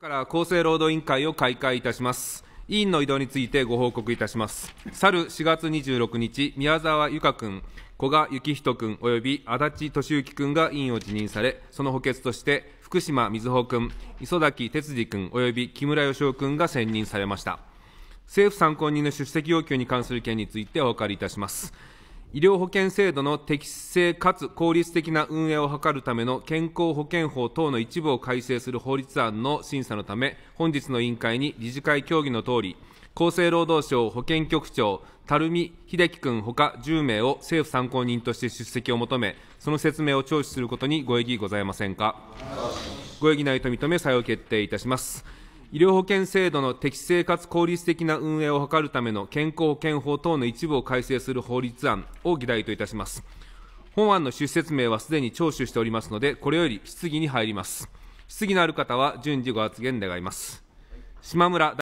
から厚生労働委員会を開会いたします。委員の移動についてご報告いたします。去る4月26日、宮沢由香君、古賀幸人君及び足立俊之君が委員を辞任され、その補欠として福島瑞穂君、磯崎哲司君及び木村義雄君が選任されました。政府参考人の出席要求に関する件についてお分かりいたします。医療保険制度の適正かつ効率的な運営を図るための健康保険法等の一部を改正する法律案の審査のため、本日の委員会に理事会協議のとおり、厚生労働省保健局長、垂水秀樹君ほか10名を政府参考人として出席を求め、その説明を聴取することにご異議ございませんか。ご異議ないと認め、採用決定いたします。医療保険制度の適正かつ効率的な運営を図るための健康保険法等の一部を改正する法律案を議題といたします本案の趣旨説明はすでに聴取しておりますのでこれより質疑に入ります質疑のある方は順次ご発言願います島村